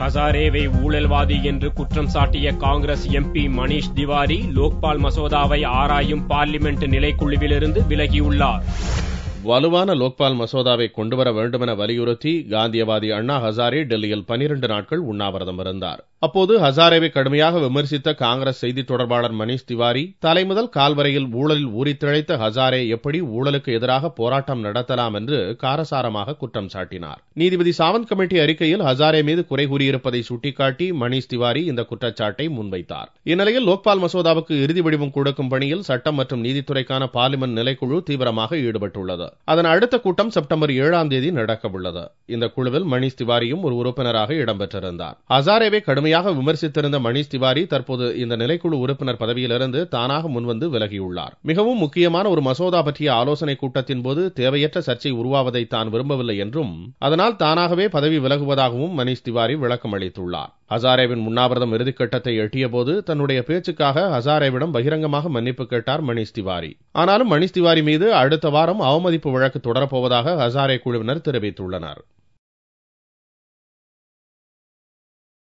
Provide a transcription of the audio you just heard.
ஹசாரேவை ஊழல்வாதி என்று குற்றம் சாட்டிய காங்கிரஸ் எம்பி மணீஷ் திவாரி லோக்பால் மசோதாவை ஆராயும் பார்லிமெண்ட் நிலைக்குழுவிலிருந்து விலகியுள்ளார் வலுவான லோக்பால் மசோதாவை கொண்டுவர வேண்டுமென வலியுறுத்தி காந்தியவாதி அண்ணா ஹசாரே டெல்லியில் பனிரண்டு நாட்கள் உண்ணாவிரதம் இருந்தார் அப்போது ஹசாரேவை கடுமையாக விமர்சித்த காங்கிரஸ் செய்தி தொடர்பாளர் மணிஷ் திவாரி தலைமுதல் கால்வரையில் ஊழலில் ஊறித்திழைத்த ஹசாரே எப்படி ஊழலுக்கு எதிராக போராட்டம் நடத்தலாம் என்று காரசாரமாக குற்றம் சாட்டினார் நீதிபதி சாவந்த் கமிட்டி அறிக்கையில் ஹசாரே மீது குறை கூறியிருப்பதை சுட்டிக்காட்டி மணிஷ் திவாரி இந்த குற்றச்சாட்டை முன்வைத்தார் இந்நிலையில் லோக்பால் மசோதாவுக்கு இறுதி வடிவம் கொடுக்கும் பணியில் சட்டம் மற்றும் நீதித்துறைக்கான பார்லிமெண்ட் நிலைக்குழு தீவிரமாக ஈடுபட்டுள்ளது அதன் அடுத்த கூட்டம் செப்டம்பர் ஏழாம் தேதி நடக்கவுள்ளது இந்த குழுவில் மணிஷ் திவாரியும் ஒரு உறுப்பினராக இடம்பெற்றிருந்தார் ஹசாரேவை கடுமையாக கடுமையாக விமர்சித்திருந்த மணீஷ் திவாரி தற்போது இந்த நிலைக்குழு உறுப்பினர் பதவியிலிருந்து தானாக முன்வந்து விலகியுள்ளார் மிகவும் முக்கியமான ஒரு மசோதா பற்றிய ஆலோசனை கூட்டத்தின் போது தேவையற்ற சர்ச்சை உருவாவதை தான் விரும்பவில்லை என்றும் அதனால் தானாகவே பதவி விலகுவதாகவும் மணீஷ் திவாரி விளக்கம் அளித்துள்ளார் ஹசாரேவின் உண்ணாவிரதம் இறுதிக்கட்டத்தை எட்டிய போது தன்னுடைய பேச்சுக்காக ஹசாரேவிடம் பகிரங்கமாக மன்னிப்பு கேட்டார் மணீஷ் திவாரி ஆனாலும் மணீஷ் திவாரி மீது அடுத்த வாரம் அவமதிப்பு வழக்கு தொடரப்போவதாக ஹசாரே குழுவினர் தெரிவித்துள்ளனர்